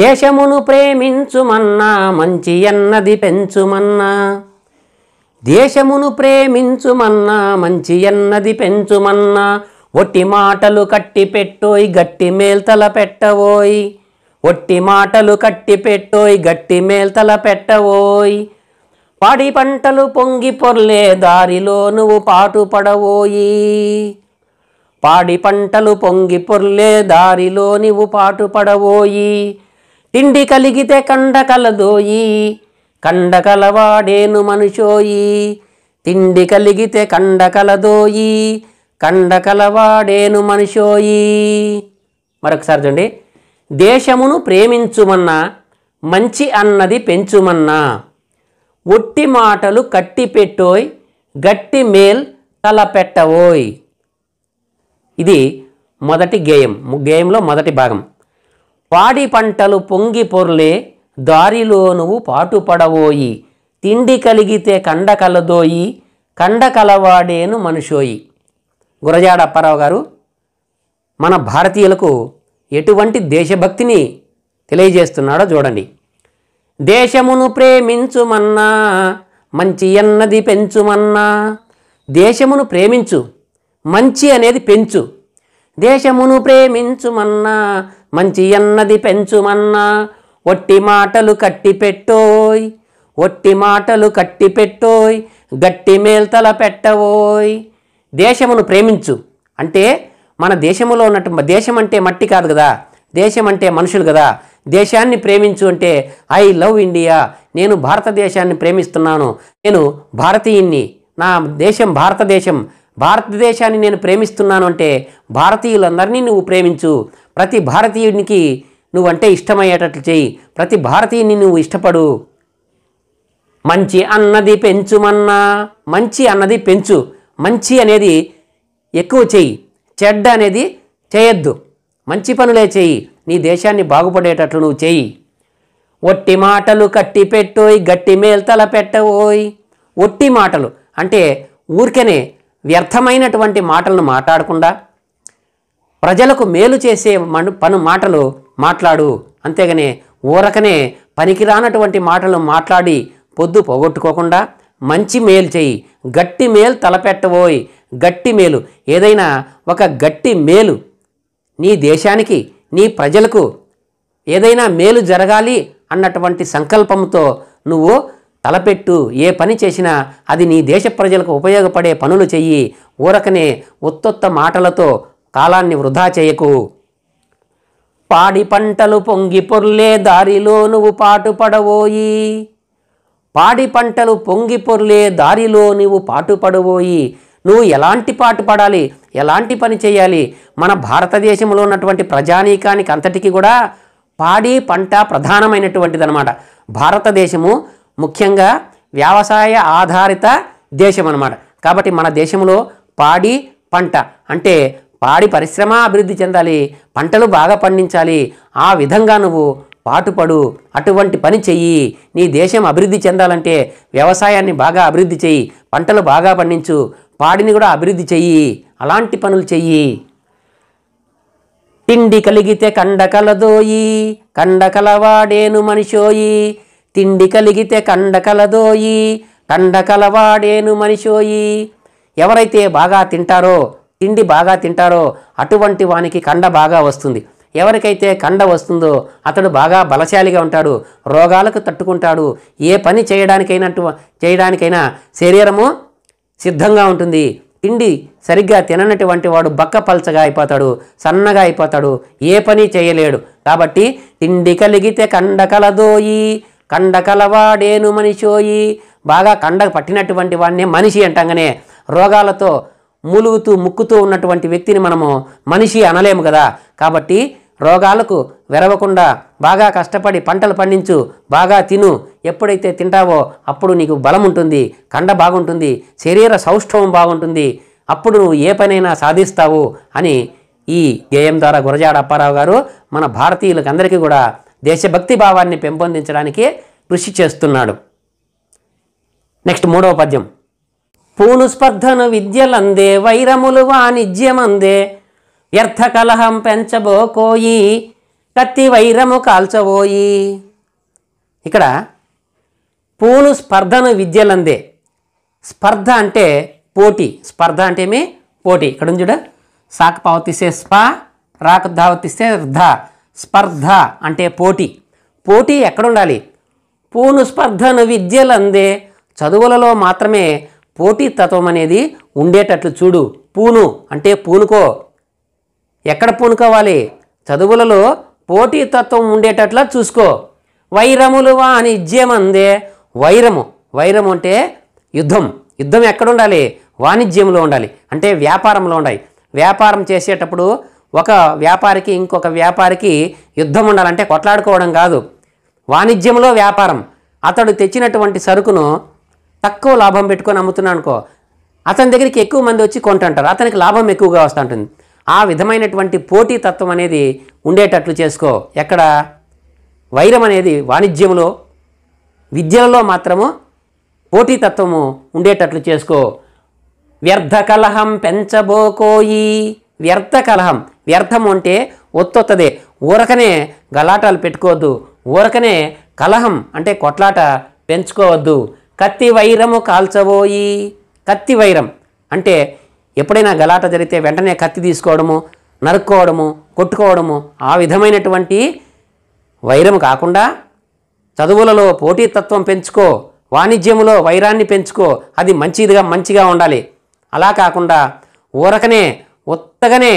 దేశమును ప్రేమించుమన్నా మంచి ఎన్నది పెంచుమన్నా దేశమును ప్రేమించుమన్నా మంచి ఎన్నది పెంచుమన్నా ఒట్టి మాటలు కట్టి పెట్టోయ్ గట్టి మేల్తల పెట్టవోయ్ ఒట్టి మాటలు కట్టి పెట్టోయ్ గట్టి మేల్తల పెట్టవోయ్ పాడి పంటలు పొంగి పొర్లే దారిలో నువ్వు పాటు పడవోయి పాడి పంటలు పొంగి పొర్లే దారిలో నువ్వు పాటు పడవోయి తిండి కలిగితే కండ కలదోయి కండ కలవాడేను మనుషోయి తిండి కలిగితే కండ కలదోయి కండ కలవాడేను మనుషోయి మరొకసారి చూడండి దేశమును ప్రేమించుమన్నా మంచి అన్నది పెంచుమన్నా ఒట్టి మాటలు కట్టి పెట్టోయ్ గట్టి మేల్ తల పెట్టవోయ్ ఇది మొదటి గేయం గేయంలో మొదటి భాగం పాడి పంటలు పొంగి పొర్లే దారిలో నువ్వు పాటుపడవోయి తిండి కలిగితే కండకలదోయి కండకలవాడేను మనుషోయి గురజాడ అప్పారావు గారు మన భారతీయులకు ఎటువంటి దేశభక్తిని తెలియజేస్తున్నాడో చూడండి దేశమును ప్రేమించుమన్నా మంచి అన్నది పెంచుమన్నా దేశమును ప్రేమించు మంచి అనేది పెంచు దేశమును ప్రేమించుమన్నా మంచి అన్నది పెంచుమన్నా ఒట్టి మాటలు కట్టి పెట్టోయ్ ఒట్టి మాటలు కట్టి పెట్టోయ్ గట్టి మేల్తల పెట్టవోయ్ దేశమును ప్రేమించు అంటే మన దేశములో ఉన్నట్టు దేశం అంటే మట్టి కాదు కదా దేశం అంటే మనుషులు కదా దేశాన్ని ప్రేమించు అంటే ఐ లవ్ ఇండియా నేను భారతదేశాన్ని ప్రేమిస్తున్నాను నేను భారతీయుణ్ణి నా దేశం భారతదేశం భారతదేశాన్ని నేను ప్రేమిస్తున్నాను అంటే భారతీయులందరినీ నువ్వు ప్రేమించు ప్రతి భారతీయునికి నువ్వంటే ఇష్టమయ్యేటట్లు చేయి ప్రతి భారతీయుని నువ్వు ఇష్టపడు మంచి అన్నది పెంచుమన్నా మంచి అన్నది పెంచు మంచి అనేది ఎక్కువ చేయి చెడ్డ అనేది చేయొద్దు మంచి పనులే చేయి నీ దేశాన్ని బాగుపడేటట్లు నువ్వు చేయి ఒట్టి మాటలు కట్టి పెట్టోయ్ గట్టి మేల్తల పెట్టవోయ్ ఒట్టి మాటలు అంటే ఊరికనే వ్యర్థమైనటువంటి మాటలను మాట్లాడకుండా ప్రజలకు మేలు చేసే మను పను మాటలు మాట్లాడు అంతేగానే ఊరకనే పనికిరానటువంటి మాటలు మాట్లాడి పొద్దు పోగొట్టుకోకుండా మంచి మేలు చేయి గట్టి మేలు తలపెట్టబోయి గట్టి మేలు ఏదైనా ఒక గట్టి మేలు నీ దేశానికి నీ ప్రజలకు ఏదైనా మేలు జరగాలి అన్నటువంటి సంకల్పంతో నువ్వు తలపెట్టు ఏ పని చేసినా అది నీ దేశ ప్రజలకు ఉపయోగపడే పనులు చెయ్యి ఊరకనే ఉత్తొత్త మాటలతో కాలాన్ని వృధా చేయకు పాడి పంటలు పొంగి పొర్లే దారిలో నువ్వు పాటుపడవోయి పాడి పంటలు పొంగి పొర్లే దారిలో నువ్వు పాటుపడవోయి నువ్వు ఎలాంటి పాటు పడాలి ఎలాంటి పని చేయాలి మన భారతదేశంలో ఉన్నటువంటి ప్రజానీకానికి అంతటికీ కూడా పాడి పంట ప్రధానమైనటువంటిది అనమాట భారతదేశము ముఖ్యంగా వ్యవసాయ ఆధారిత దేశం అనమాట కాబట్టి మన దేశంలో పాడి పంట అంటే పాడి పరిశ్రమ అభివృద్ధి చెందాలి పంటలు బాగా పండించాలి ఆ విధంగా నువ్వు పాటుపడు అటువంటి పని చెయ్యి నీ దేశం అభివృద్ధి చెందాలంటే వ్యవసాయాన్ని బాగా అభివృద్ధి చెయ్యి పంటలు బాగా పండించు పాడిని కూడా అభివృద్ధి చెయ్యి అలాంటి పనులు చెయ్యి తిండి కలిగితే కండకలదోయి కండకలవాడేను మనిషోయి తిండి కలిగితే కండకలదోయి కండకలవాడేను మనిషోయి ఎవరైతే బాగా తింటారో తిండి బాగా తింటారో అటువంటి వానికి కండ బాగా వస్తుంది ఎవరికైతే కండ వస్తుందో అతడు బాగా బలశాలిగా ఉంటాడు రోగాలకు తట్టుకుంటాడు ఏ పని చేయడానికైనట్టు చేయడానికైనా శరీరము సిద్ధంగా ఉంటుంది తిండి సరిగ్గా తిననటువంటి వాడు బక్క పల్చగా అయిపోతాడు సన్నగా అయిపోతాడు ఏ పని చేయలేడు కాబట్టి తిండి కలిగితే కండకలదోయి కండకలవాడేను మనిషోయి బాగా కండ పట్టినటువంటి వాడిని మనిషి అంటంగానే రోగాలతో మూలుగుతూ ముక్కుతూ ఉన్నటువంటి వ్యక్తిని మనము మనిషి అనలేము కదా కాబట్టి రోగాలకు వెరవకుండా బాగా కష్టపడి పంటలు పండించు బాగా తిను ఎప్పుడైతే తింటావో అప్పుడు నీకు బలం ఉంటుంది కండ బాగుంటుంది శరీర సౌష్ఠవం బాగుంటుంది అప్పుడు నువ్వు ఏ పనైనా సాధిస్తావు అని ఈ గేయం ద్వారా గురజాడ అప్పారావు గారు మన అందరికీ కూడా దేశభక్తి భావాన్ని పెంపొందించడానికి కృషి చేస్తున్నాడు నెక్స్ట్ మూడవ పద్యం పూలు స్పర్ధను విద్యలందే వైరములు వాణిజ్యమందే వ్యర్థకలహం పెంచబోకోయి కత్తి వైరము కాల్చబోయి ఇక్కడ పూను స్పర్ధను విద్యలందే స్పర్ధ అంటే పోటీ స్పర్ధ అంటే ఏమి పోటీ ఇక్కడ చూడ సాక్ పావతిస్తే స్ప రాక ధావతిస్తే ధ స్పర్ధ అంటే పోటీ పోటీ ఎక్కడుండాలి పూను స్పర్ధను విద్యలందే చదువులలో మాత్రమే పోటీతత్వం అనేది ఉండేటట్లు చూడు పూను అంటే పూనుకో ఎక్కడ పూనుకోవాలి చదువులలో పోటీతత్వం ఉండేటట్లా చూసుకో వైరములు వాణిజ్యమందే వైరము వైరము అంటే యుద్ధం యుద్ధం ఎక్కడ ఉండాలి వాణిజ్యంలో ఉండాలి అంటే వ్యాపారంలో ఉండాలి వ్యాపారం చేసేటప్పుడు ఒక వ్యాపారికి ఇంకొక వ్యాపారికి యుద్ధం ఉండాలంటే కొట్లాడుకోవడం కాదు వాణిజ్యంలో వ్యాపారం అతడు తెచ్చినటువంటి సరుకును తక్కువ లాభం పెట్టుకొని అమ్ముతున్నాను అనుకో అతని దగ్గరికి ఎక్కువ మంది వచ్చి కొంటుంటారు అతనికి లాభం ఎక్కువగా వస్తూ ఉంటుంది ఆ విధమైనటువంటి పోటీ తత్వం అనేది ఉండేటట్లు చేసుకో ఎక్కడ వైరం అనేది వాణిజ్యంలో విద్యలలో మాత్రము పోటీతత్వము ఉండేటట్లు చేసుకో వ్యర్థ కలహం పెంచబోకోయి వ్యర్థ కలహం వ్యర్థం అంటే ఒత్తొత్తదే ఊరకనే గలాటాలు పెట్టుకోవద్దు ఊరకనే కలహం అంటే కొట్లాట పెంచుకోవద్దు కత్తి వైరము కాల్చబోయి కత్తి వైరం అంటే ఎప్పుడైనా గలాట జరిగితే వెంటనే కత్తి తీసుకోవడము నరుక్కోవడము కొట్టుకోవడము ఆ విధమైనటువంటి వైరము కాకుండా చదువులలో పోటీతత్వం పెంచుకో వాణిజ్యములో వైరాన్ని పెంచుకో అది మంచిదిగా మంచిగా ఉండాలి అలా కాకుండా ఊరకనే ఒత్తగనే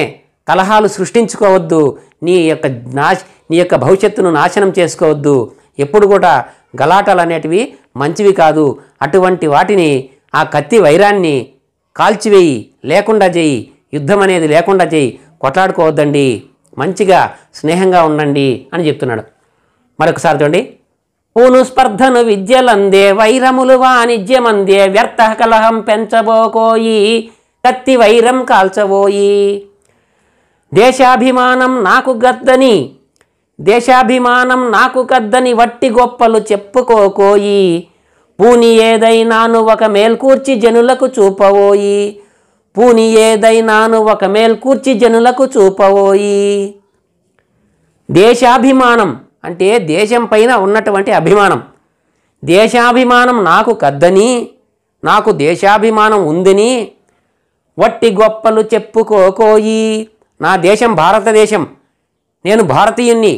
కలహాలు సృష్టించుకోవద్దు నీ యొక్క నాశ నీ యొక్క భవిష్యత్తును నాశనం చేసుకోవద్దు ఎప్పుడు కూడా గలాటలు అనేటివి మంచివి కాదు అటువంటి వాటిని ఆ కత్తి వైరాన్ని కాల్చివేయి లేకుండా చేయి యుద్ధం అనేది లేకుండా చేయి కొట్లాడుకోవద్దండి మంచిగా స్నేహంగా ఉండండి అని చెప్తున్నాడు మరొకసారి చూడండి పూను స్పర్ధను విద్యలందే వైరములు వాణిజ్యమందే వ్యర్థ కలహం పెంచబోకోయి కత్తి వైరం కాల్చబోయి దేశాభిమానం నాకు గద్దని దేశాభిమానం నాకు కద్దని వట్టి గొప్పలు చెప్పుకోకోయి పూని ఏదైనాను ఒక మేల్కూర్చి జనులకు చూపవోయి పూని ఏదైనాను ఒక మేల్కూర్చి జనులకు చూపవోయి దేశాభిమానం అంటే దేశం పైన ఉన్నటువంటి అభిమానం దేశాభిమానం నాకు కద్దని నాకు దేశాభిమానం ఉందని వట్టి గొప్పలు చెప్పుకోకోయి నా దేశం భారతదేశం నేను భారతీయుణ్ణి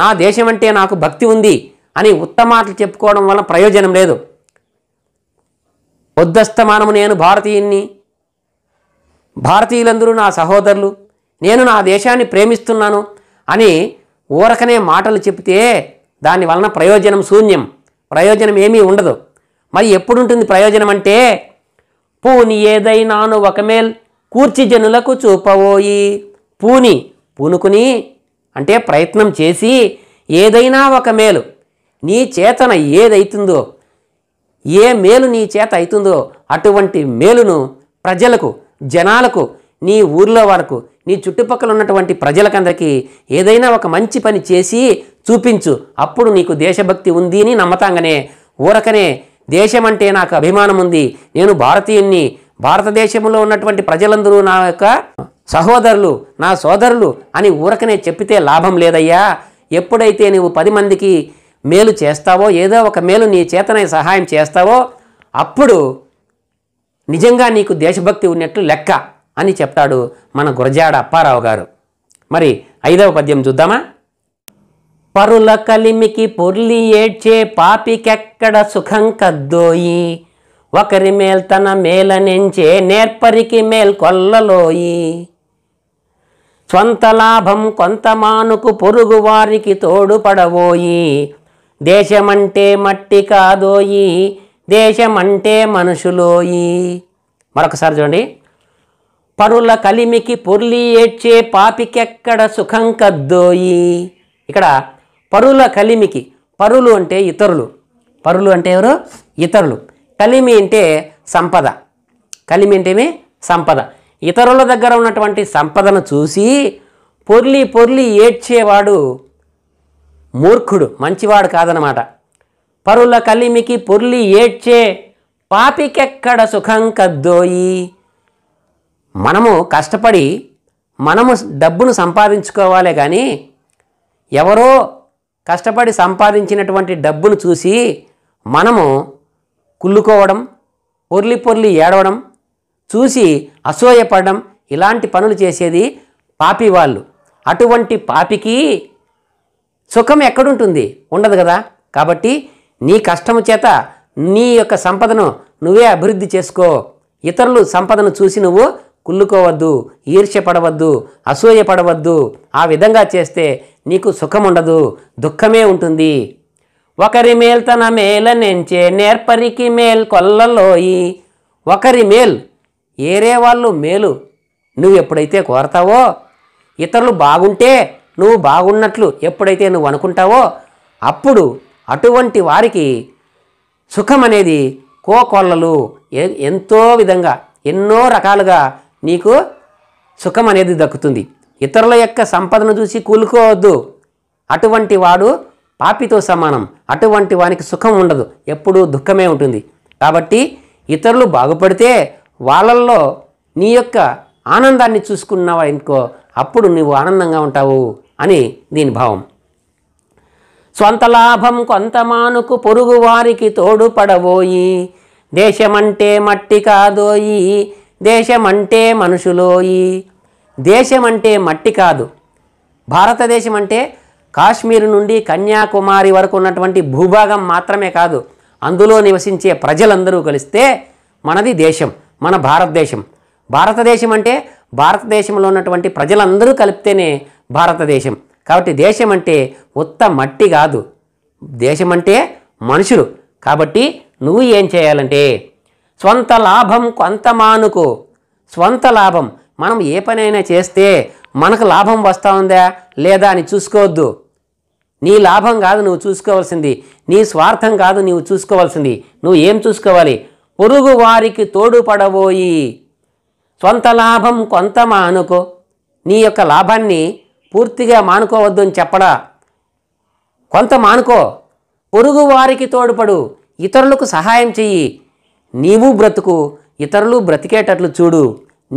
నా దేశం అంటే నాకు భక్తి ఉంది అని ఉత్తమాటలు చెప్పుకోవడం వల్ల ప్రయోజనం లేదు పొద్దస్తమానము నేను భారతీయుణ్ణి భారతీయులందరూ నా సహోదరులు నేను నా దేశాన్ని ప్రేమిస్తున్నాను అని ఊరకనే మాటలు చెప్తే దాని వలన ప్రయోజనం శూన్యం ప్రయోజనం ఏమీ ఉండదు మరి ఎప్పుడుంటుంది ప్రయోజనం అంటే పూని ఏదైనాను ఒకమేల్ కూర్చి జనులకు చూపవోయి పూని పూనుకుని అంటే ప్రయత్నం చేసి ఏదైనా ఒక మేలు నీ చేతన ఏదైతుందో ఏ మేలు నీ చేత అవుతుందో అటువంటి మేలును ప్రజలకు జనాలకు నీ ఊర్లో వరకు నీ చుట్టుపక్కల ఉన్నటువంటి ప్రజలకందరికీ ఏదైనా ఒక మంచి పని చేసి చూపించు అప్పుడు నీకు దేశభక్తి ఉంది అని నమ్మతాంగనే ఊరకనే దేశం అంటే నాకు అభిమానం ఉంది నేను భారతీయుణ్ణి భారతదేశంలో ఉన్నటువంటి ప్రజలందరూ నా యొక్క సహోదరులు నా సోదరులు అని ఊరకనే చెప్పితే లాభం లేదయ్యా ఎప్పుడైతే నువ్వు పది మందికి మేలు చేస్తావో ఏదో ఒక మేలు నీ చేతనై సహాయం చేస్తావో అప్పుడు నిజంగా నీకు దేశభక్తి ఉన్నట్లు లెక్క అని చెప్తాడు మన గురజాడ అప్పారావు గారు మరి ఐదవ పద్యం చూద్దామా పరుల కలిమికి పొర్లి ఏడ్చే పాపికెక్కడ సుఖం కద్దోయి ఒకరి మేల్ తన నెంచే నేర్పరికి మేల్ కొల్లలోయి స్వంత లాభం కొంత మానుకు పొరుగు వారికి తోడుపడబోయి దేశమంటే మట్టి కాదోయి దేశమంటే మనుషులోయి మరొకసారి చూడండి పరుల కలిమికి పొర్లి ఏడ్చే పాపికెక్కడ సుఖం కద్దోయి ఇక్కడ పరుల కలిమికి పరులు అంటే ఇతరులు పరులు అంటే ఎవరు ఇతరులు కలిమి అంటే సంపద కలిమి అంటేమే సంపద ఇతరుల దగ్గర ఉన్నటువంటి సంపదను చూసి పొర్లి పొర్లి ఏడ్చేవాడు మూర్ఖుడు మంచివాడు కాదనమాట పరుల కలిమికి పొర్లి ఏడ్చే పాపికెక్కడ సుఖం కద్దోయి మనము కష్టపడి మనము డబ్బును సంపాదించుకోవాలి కానీ ఎవరో కష్టపడి సంపాదించినటువంటి డబ్బును చూసి మనము కుళ్ళుకోవడం పొర్లి పొర్లి ఏడవడం చూసి అసూయపడడం ఇలాంటి పనులు చేసేది పాపి వాళ్ళు అటువంటి పాపికి సుఖం ఎక్కడుంటుంది ఉండదు కదా కాబట్టి నీ కష్టము చేత నీ యొక్క సంపదను నువ్వే అభివృద్ధి చేసుకో ఇతరులు సంపదను చూసి నువ్వు కుళ్ళుకోవద్దు ఈర్ష్యపడవద్దు అసూయపడవద్దు ఆ విధంగా చేస్తే నీకు సుఖం ఉండదు దుఃఖమే ఉంటుంది ఒకరి మేల్ తన నెంచే నేర్పరికి మేల్ కొల్లలోయి ఒకరి మేల్ ఏరే వాళ్ళు మేలు నువ్వు ఎప్పుడైతే కోరతావో ఇతరులు బాగుంటే నువ్వు బాగున్నట్లు ఎప్పుడైతే నువ్వు అనుకుంటావో అప్పుడు అటువంటి వారికి సుఖం అనేది కోకొల్లలు ఎంతో విధంగా ఎన్నో రకాలుగా నీకు సుఖం అనేది దక్కుతుంది ఇతరుల యొక్క సంపదను చూసి కూలుకోవద్దు అటువంటి వాడు పాపితో సమానం అటువంటి వానికి సుఖం ఉండదు ఎప్పుడూ దుఃఖమే ఉంటుంది కాబట్టి ఇతరులు బాగుపడితే వాళ్ళల్లో నీ యొక్క ఆనందాన్ని చూసుకున్నావా ఇంకో అప్పుడు నువ్వు ఆనందంగా ఉంటావు అని దీని భావం స్వంత లాభం కొంతమానుకు పొరుగు వారికి తోడుపడబోయి దేశమంటే మట్టి కాదోయి దేశమంటే మనుషులోయి దేశం అంటే మట్టి కాదు భారతదేశం అంటే కాశ్మీర్ నుండి కన్యాకుమారి వరకు ఉన్నటువంటి భూభాగం మాత్రమే కాదు అందులో నివసించే ప్రజలందరూ కలిస్తే మనది దేశం మన భారతదేశం భారతదేశం అంటే భారతదేశంలో ఉన్నటువంటి ప్రజలందరూ కలిపితేనే భారతదేశం కాబట్టి దేశం అంటే ఉత్త మట్టి కాదు దేశం అంటే మనుషులు కాబట్టి నువ్వు ఏం చేయాలంటే స్వంత లాభం కొంత మానుకో స్వంత లాభం మనం ఏ పనైనా చేస్తే మనకు లాభం వస్తూ ఉందా లేదా అని చూసుకోవద్దు నీ లాభం కాదు నువ్వు చూసుకోవాల్సింది నీ స్వార్థం కాదు నువ్వు చూసుకోవాల్సింది నువ్వు ఏం చూసుకోవాలి పొరుగు వారికి తోడుపడబోయి సొంత లాభం కొంత మానుకో నీ యొక్క లాభాన్ని పూర్తిగా మానుకోవద్దు అని చెప్పడా కొంత మానుకో పొరుగు వారికి తోడుపడు ఇతరులకు సహాయం చెయ్యి నీవు బ్రతుకు ఇతరులు బ్రతికేటట్లు చూడు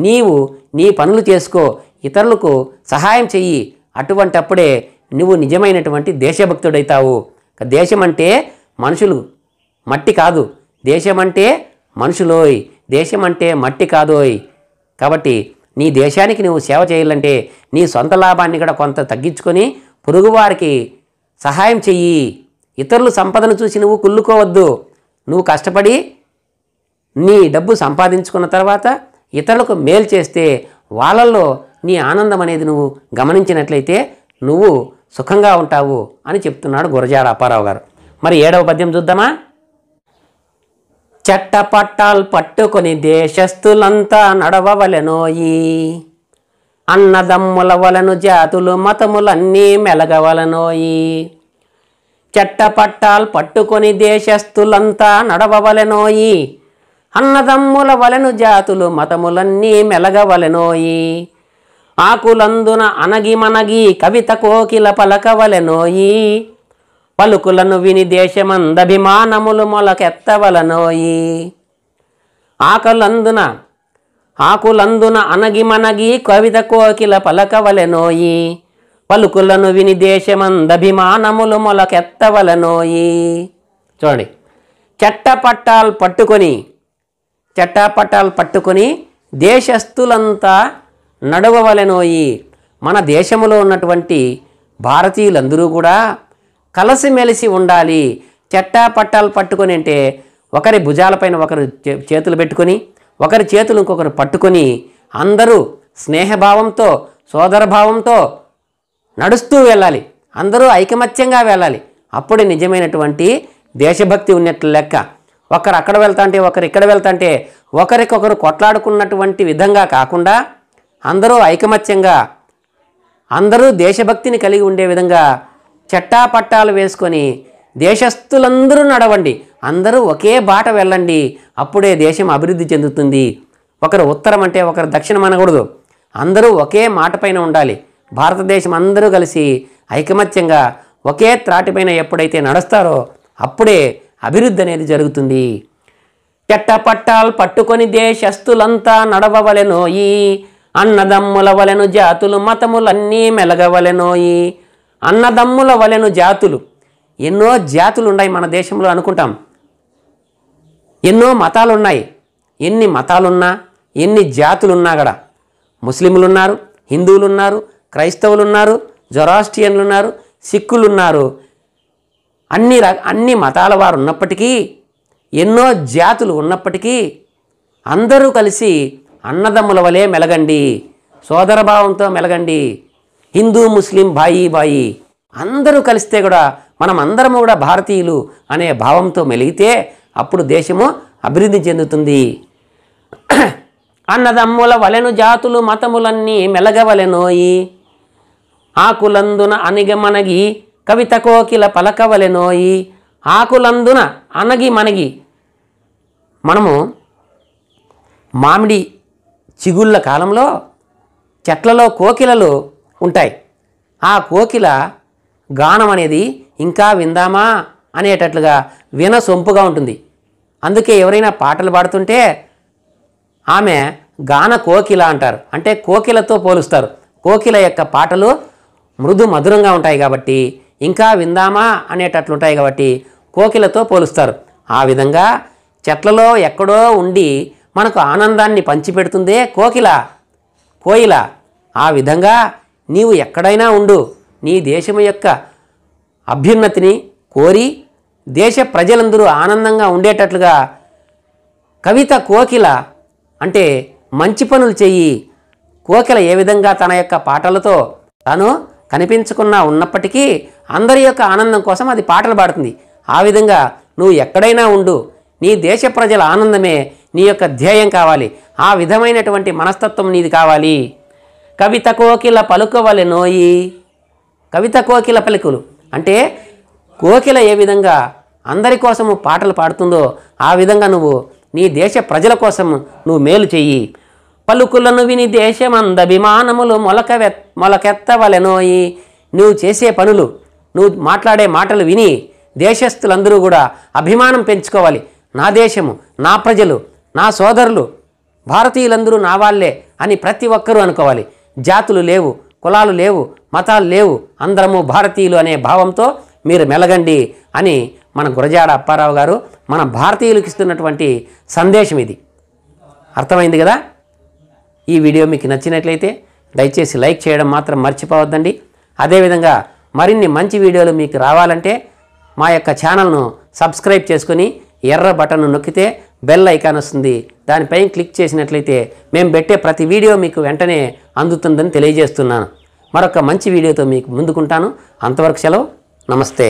నీవు నీ పనులు చేసుకో ఇతరులకు సహాయం చెయ్యి అటువంటప్పుడే నువ్వు నిజమైనటువంటి దేశభక్తుడైతావు దేశం అంటే మనుషులు మట్టి కాదు దేశం అంటే మనుషులోయ్ దేశం అంటే మట్టి కాదోయ్ కాబట్టి నీ దేశానికి నువ్వు సేవ చేయాలంటే నీ సొంత లాభాన్ని కూడా కొంత తగ్గించుకొని పొరుగువారికి సహాయం చెయ్యి ఇతరులు సంపదను చూసి నువ్వు కుళ్ళుకోవద్దు నువ్వు కష్టపడి నీ డబ్బు సంపాదించుకున్న తర్వాత ఇతరులకు మేలు చేస్తే వాళ్ళల్లో నీ ఆనందం అనేది నువ్వు గమనించినట్లయితే నువ్వు సుఖంగా ఉంటావు అని చెప్తున్నాడు గురజాడ అప్పారావు గారు మరి ఏడవ పద్యం చూద్దామా చట్టపట్టాలు పట్టుకొని దేశస్థులంతా నడవవలెనోయి అన్నదమ్ముల వలను జాతులు మతములన్నీ మెలగవలనోయి చట్టపట్టాలు పట్టుకొని దేశస్థులంతా నడవవలెనోయి అన్నదమ్ముల వలను జాతులు మతములన్నీ మెలగవలెనోయి ఆకులందున మనగి కవిత కోకిల పలకవలనోయి పలుకులను విని దేశమందభిమానములు మొలకెత్తవలనోయి ఆకులందున ఆకులందున మనగి కవిత కోకిల పలకవలనోయి పలుకులను విని దేశమందభిమానములు మొలకెత్తవలనోయి చూడండి చెట్టపట్టాలు పట్టుకొని చెట్టపట్టాలు పట్టుకొని దేశస్థులంతా నడవవలెనోయి మన దేశంలో ఉన్నటువంటి భారతీయులందరూ కూడా కలసిమెలిసి ఉండాలి చెట్టా పట్టాలు పట్టుకొని అంటే ఒకరి భుజాలపైన ఒకరు చేతులు పెట్టుకొని ఒకరి చేతులు ఇంకొకరు పట్టుకొని అందరూ స్నేహభావంతో సోదరభావంతో నడుస్తూ వెళ్ళాలి అందరూ ఐకమత్యంగా వెళ్ళాలి అప్పుడు నిజమైనటువంటి దేశభక్తి ఉన్నట్లు లెక్క ఒకరు అక్కడ వెళ్తా అంటే ఒకరు ఇక్కడ వెళ్తా అంటే ఒకరికొకరు కొట్లాడుకున్నటువంటి విధంగా కాకుండా అందరూ ఐకమత్యంగా అందరూ దేశభక్తిని కలిగి ఉండే విధంగా చట్టాపట్టాలు వేసుకొని దేశస్థులందరూ నడవండి అందరూ ఒకే బాట వెళ్ళండి అప్పుడే దేశం అభివృద్ధి చెందుతుంది ఒకరు ఉత్తరం అంటే ఒకరు దక్షిణం అనకూడదు అందరూ ఒకే మాట పైన ఉండాలి భారతదేశం అందరూ కలిసి ఐకమత్యంగా ఒకే త్రాటిపైన ఎప్పుడైతే నడుస్తారో అప్పుడే అభివృద్ధి అనేది జరుగుతుంది చట్టపట్టాలు పట్టుకొని దేశస్థులంతా ఈ అన్నదమ్ముల వలెను జాతులు మతములన్నీ మెలగవలెనోయి అన్నదమ్ముల వలెను జాతులు ఎన్నో జాతులు ఉన్నాయి మన దేశంలో అనుకుంటాం ఎన్నో మతాలున్నాయి ఎన్ని మతాలున్నా ఎన్ని జాతులున్నా కూడా ముస్లింలున్నారు హిందువులున్నారు క్రైస్తవులున్నారు జొరాస్ట్రియన్లున్నారు సిక్కులున్నారు అన్ని అన్ని మతాల వారు ఉన్నప్పటికీ ఎన్నో జాతులు ఉన్నప్పటికీ అందరూ కలిసి అన్నదమ్ముల వలె మెలగండి సోదరభావంతో మెలగండి హిందూ ముస్లిం బాయి బాయి అందరూ కలిస్తే కూడా మనం అందరము కూడా భారతీయులు అనే భావంతో మెలిగితే అప్పుడు దేశము అభివృద్ధి చెందుతుంది అన్నదమ్ముల వలెను జాతులు మతములన్నీ మెలగవలెనోయి ఆకులందున అనిగమనగి కవిత కోకిల పలకవలెనోయి ఆకులందున అనగి మనగి మనము మామిడి చిగుళ్ళ కాలంలో చెట్లలో కోకిలలు ఉంటాయి ఆ కోకిల గానం అనేది ఇంకా విందామా అనేటట్లుగా వినసొంపుగా ఉంటుంది అందుకే ఎవరైనా పాటలు పాడుతుంటే ఆమె గాన కోకిల అంటారు అంటే కోకిలతో పోలుస్తారు కోకిల యొక్క పాటలు మృదు మధురంగా ఉంటాయి కాబట్టి ఇంకా విందామా అనేటట్లు ఉంటాయి కాబట్టి కోకిలతో పోలుస్తారు ఆ విధంగా చెట్లలో ఎక్కడో ఉండి మనకు ఆనందాన్ని పంచిపెడుతుందే కోకిల కోయిల ఆ విధంగా నీవు ఎక్కడైనా ఉండు నీ దేశము యొక్క అభ్యున్నతిని కోరి దేశ ప్రజలందరూ ఆనందంగా ఉండేటట్లుగా కవిత కోకిల అంటే మంచి పనులు చెయ్యి కోకిల ఏ విధంగా తన యొక్క పాటలతో తాను కనిపించకుండా ఉన్నప్పటికీ అందరి యొక్క ఆనందం కోసం అది పాటలు పాడుతుంది ఆ విధంగా నువ్వు ఎక్కడైనా ఉండు నీ దేశ ప్రజల ఆనందమే నీ యొక్క ధ్యేయం కావాలి ఆ విధమైనటువంటి మనస్తత్వం నీది కావాలి కవిత కోకిల పలుకవలె నోయి కవిత కోకిల పలుకులు అంటే కోకిల ఏ విధంగా అందరి కోసము పాటలు పాడుతుందో ఆ విధంగా నువ్వు నీ దేశ ప్రజల కోసం నువ్వు మేలు చెయ్యి పలుకులను విని దేశమందభిమానములు మొలకవె మొలకెత్తవలెనోయి నువ్వు చేసే పనులు నువ్వు మాట్లాడే మాటలు విని దేశస్థులందరూ కూడా అభిమానం పెంచుకోవాలి నా దేశము నా ప్రజలు నా సోదరులు భారతీయులందరూ నా వాళ్ళే అని ప్రతి ఒక్కరూ అనుకోవాలి జాతులు లేవు కులాలు లేవు మతాలు లేవు అందరము భారతీయులు అనే భావంతో మీరు మెలగండి అని మన గురజాడ అప్పారావు గారు మన భారతీయులకు ఇస్తున్నటువంటి సందేశం ఇది అర్థమైంది కదా ఈ వీడియో మీకు నచ్చినట్లయితే దయచేసి లైక్ చేయడం మాత్రం మర్చిపోవద్దండి అదేవిధంగా మరిన్ని మంచి వీడియోలు మీకు రావాలంటే మా యొక్క ఛానల్ను సబ్స్క్రైబ్ చేసుకుని ఎర్ర బటన్ నొక్కితే బెల్ ఐకాన్ వస్తుంది దానిపైన క్లిక్ చేసినట్లయితే మేము పెట్టే ప్రతి వీడియో మీకు వెంటనే అందుతుందని తెలియజేస్తున్నాను మరొక మంచి వీడియోతో మీకు ముందుకుంటాను అంతవరకు సెలవు నమస్తే